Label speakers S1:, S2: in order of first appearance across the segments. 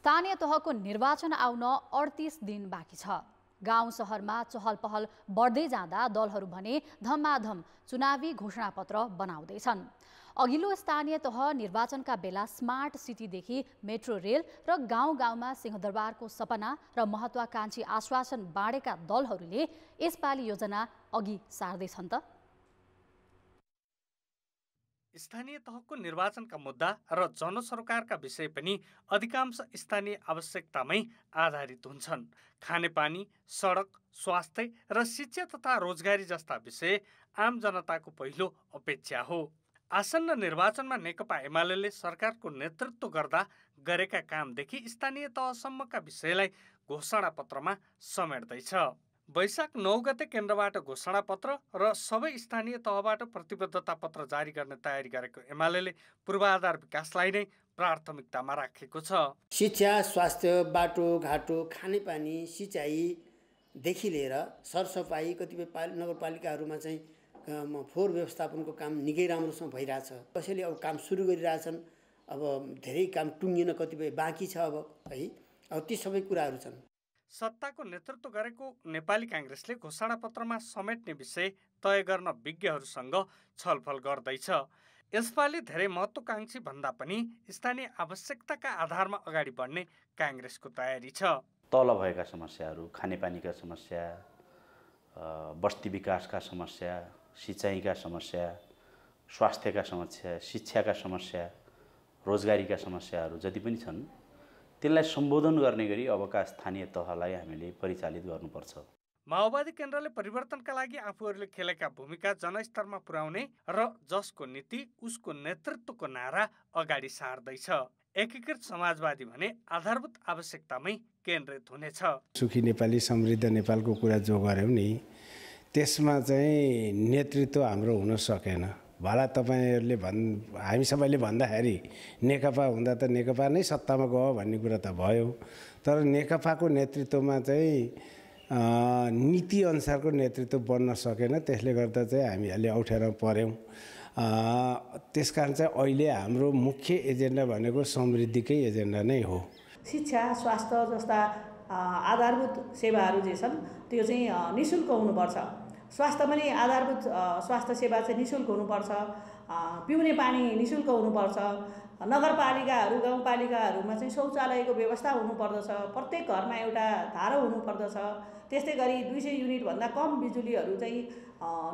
S1: स्थानीय तहको निर्वाचन आउन अडतिस दिन बाँकी छ गाउँ सहरमा चहल पहल बढ्दै जाँदा दलहरू भने धम्माधम चुनावी घोषणापत्र बनाउँदैछन् अघिल्लो स्थानीय तह निर्वाचनका बेला स्मार्ट सिटीदेखि मेट्रो रेल र गाउँ गाउँमा सिंहदरबारको सपना र महत्वाकांक्षी आश्वासन बाँडेका दलहरूले यसपालि योजना अघि सार्दैछन् त
S2: स्थानीय तहको निर्वाचनका मुद्दा र जनसरोकारका विषय पनि अधिकांश स्थानीय आवश्यकतामै आधारित हुन्छन् खानेपानी सडक स्वास्थ्य र शिक्षा तथा रोजगारी जस्ता विषय आम जनताको पहिलो अपेक्षा हो आसन्न निर्वाचनमा नेकपा एमाले सरकारको नेतृत्व गर्दा गरेका कामदेखि स्थानीय तहसम्मका विषयलाई घोषणापत्रमा समेट्दैछ वैशाख नौ गते केन्द्रबाट पत्र र सबै स्थानीय तहबाट प्रतिबद्धता पत्र जारी गर्ने तयारी गरेको एमाले पूर्वाधार विकासलाई नै प्राथमिकतामा राखेको छ
S1: शिक्षा स्वास्थ्य बाटो घाटो खानेपानी सिँचाइदेखि लिएर सरसफाइ कतिपय पाल नगरपालिकाहरूमा चाहिँ फोहोर व्यवस्थापनको काम निकै राम्रोसँग भइरहेछ कसैले अब काम सुरु गरिरहेछन् अब धेरै काम टुङ्गिन कतिपय बाँकी छ अब है अब ती सबै कुराहरू छन्
S2: सत्ताको नेतृत्व गरेको नेपाली काङ्ग्रेसले घोषणापत्रमा समेट्ने विषय तय गर्न विज्ञहरूसँग छलफल गर्दैछ यसपालि धेरै महत्त्वकाङ्क्षी भन्दा पनि स्थानीय आवश्यकताका आधारमा अगाडि बढ्ने काङ्ग्रेसको तयारी छ
S3: तल भएका समस्याहरू खानेपानीका समस्या बस्ती विकासका समस्या सिँचाइका समस्या स्वास्थ्यका समस्या शिक्षाका समस्या रोजगारीका समस्याहरू जति पनि छन् त्यसलाई सम्बोधन गर्ने गरी अबका स्थानीय तहलाई हामीले परिचालित गर्नुपर्छ
S2: माओवादी केन्द्रले परिवर्तनका लागि आफूहरूले खेलेका भूमिका जनस्तरमा पुर्याउने र जसको नीति उसको नेतृत्वको नारा अगाडि सार्दैछ एकीकृत समाजवादी भने आधारभूत आवश्यकतामै केन्द्रित हुनेछ
S3: सुखी नेपाली समृद्ध नेपालको कुरा जो गऱ्यौँ नि त्यसमा चाहिँ नेतृत्व हाम्रो हुन सकेन भला तपाईँहरूले भन् हामी सबैले भन्दाखेरि नेकपा हुँदा त नेकपा नै सत्तामा गयो भन्ने कुरा त भयो तर नेकपाको नेतृत्वमा चाहिँ नीतिअनुसारको नेतृत्व बन्न सकेन त्यसले गर्दा चाहिँ हामी अलि अप्ठ्यारोमा पऱ्यौँ त्यस कारण चाहिँ अहिले हाम्रो मुख्य एजेन्डा भनेको समृद्धिकै एजेन्डा नै हो
S1: शिक्षा स्वास्थ्य जस्ता आधारभूत सेवाहरू जे छन् त्यो चाहिँ नि शुल्क हुनुपर्छ स्वास्थ्य पनि आधारभूत स्वास्थ्य सेवा चाहिँ निशुल्क शुल्क हुनुपर्छ पिउने पानी नि शुल्क हुनुपर्छ नगरपालिकाहरू गाउँपालिकाहरूमा चाहिँ शौचालयको व्यवस्था हुनुपर्दछ प्रत्येक घरमा एउटा धारो हुनुपर्दछ त्यस्तै गरी दुई सय युनिटभन्दा कम बिजुलीहरू चाहिँ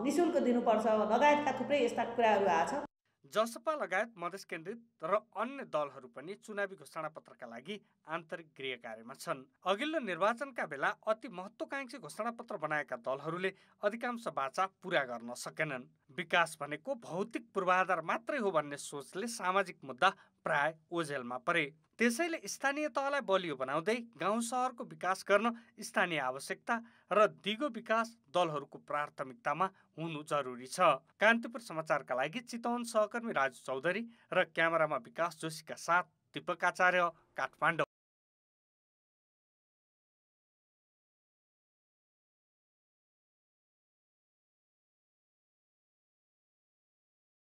S1: नि शुल्क दिनुपर्छ लगायतका थुप्रै यस्ता कुराहरू आएको छ
S2: जसपा लगायत मधेस केन्द्रित र अन्य दलहरू पनि चुनावी घोषणापत्रका लागि आन्तरिक गृह कार्यमा छन् अघिल्लो निर्वाचनका बेला अति महत्त्वकांक्षी घोषणापत्र बनाएका दलहरूले अधिकांश बाचा पुरा गर्न सकेनन् विकास भनेको भौतिक पूर्वाधार मात्रै हो भन्ने सोचले सामाजिक मुद्दा प्राय ओझेलमा परे त्यसैले स्थानीय तहलाई बलियो बनाउँदै गाउँ सहरको विकास गर्न स्थानीय आवश्यकता र दिगो विकास दलहरूको प्राथमिकतामा हुनु जरुरी छ कान्तिपुर समाचारका लागि चितवन सहकर्मी राजु चौधरी र क्यामेरामा विकास जोशीका साथ दिपक आचार्य काठमाडौँ